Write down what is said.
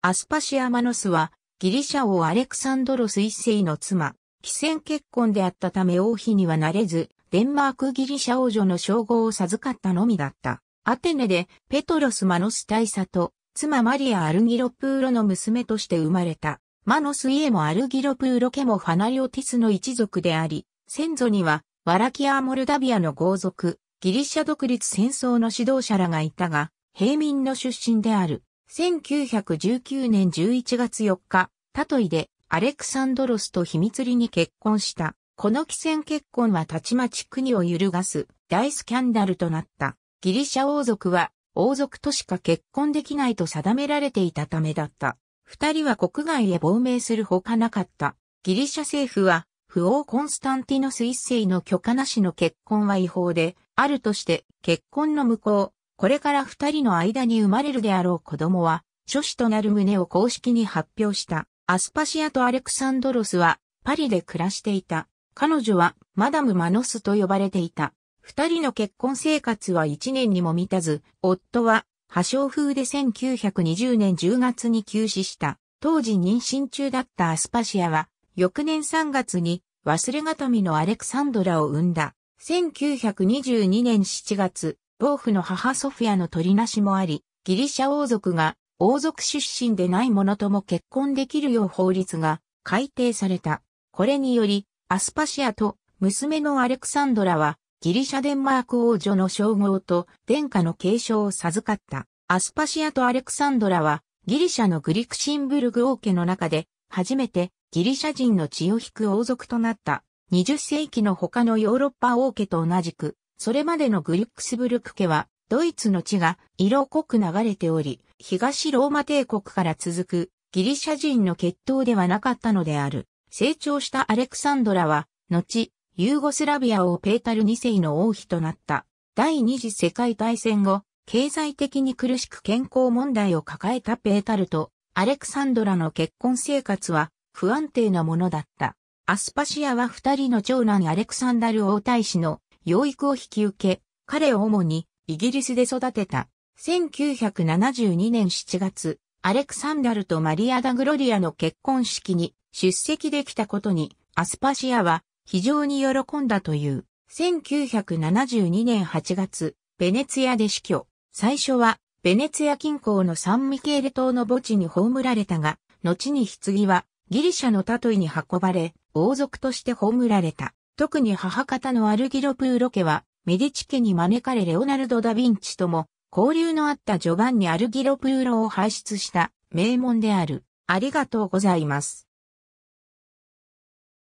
アスパシアマノスは、ギリシャ王アレクサンドロス一世の妻、既戦結婚であったため王妃にはなれず、デンマークギリシャ王女の称号を授かったのみだった。アテネでペトロス・マノス大佐と妻マリア・アルギロプーロの娘として生まれた。マノス家もアルギロプーロ家もファナリオティスの一族であり、先祖にはワラキア・モルダビアの豪族、ギリシャ独立戦争の指導者らがいたが、平民の出身である。1919年11月4日、タトイでアレクサンドロスと秘密裏に結婚した。この帰船結婚はたちまち国を揺るがす大スキャンダルとなった。ギリシャ王族は王族としか結婚できないと定められていたためだった。二人は国外へ亡命するほかなかった。ギリシャ政府は、不王コンスタンティノス一世の許可なしの結婚は違法で、あるとして、結婚の無効、これから二人の間に生まれるであろう子供は、諸子となる旨を公式に発表した。アスパシアとアレクサンドロスは、パリで暮らしていた。彼女は、マダム・マノスと呼ばれていた。二人の結婚生活は一年にも満たず、夫は、破傷風で1920年10月に急死した。当時妊娠中だったアスパシアは、翌年3月に忘れがたみのアレクサンドラを産んだ。1922年7月、ボーフの母ソフィアの取りなしもあり、ギリシャ王族が王族出身でない者とも結婚できるよう法律が改定された。これにより、アスパシアと娘のアレクサンドラは、ギリシャデンマーク王女の称号と殿下の継承を授かった。アスパシアとアレクサンドラは、ギリシャのグリクシンブルグ王家の中で、初めてギリシャ人の血を引く王族となった。20世紀の他のヨーロッパ王家と同じく、それまでのグリュックスブルク家は、ドイツの地が色濃く流れており、東ローマ帝国から続くギリシャ人の血統ではなかったのである。成長したアレクサンドラは、後、ユーゴスラビアをペータル2世の王妃となった。第二次世界大戦後、経済的に苦しく健康問題を抱えたペータルとアレクサンドラの結婚生活は不安定なものだった。アスパシアは二人の長男アレクサンダル王太子の養育を引き受け、彼を主にイギリスで育てた。1972年7月、アレクサンダルとマリア・ダ・グロリアの結婚式に出席できたことに、アスパシアは非常に喜んだという。1972年8月、ベネツィアで死去。最初は、ベネツィア近郊のサンミケーレ島の墓地に葬られたが、後に棺はギリシャのタトイに運ばれ、王族として葬られた。特に母方のアルギロプーロ家は、メディチ家に招かれレオナルド・ダ・ヴィンチとも、交流のあったジョバンニ・アルギロプーロを輩出した名門である。ありがとうございます。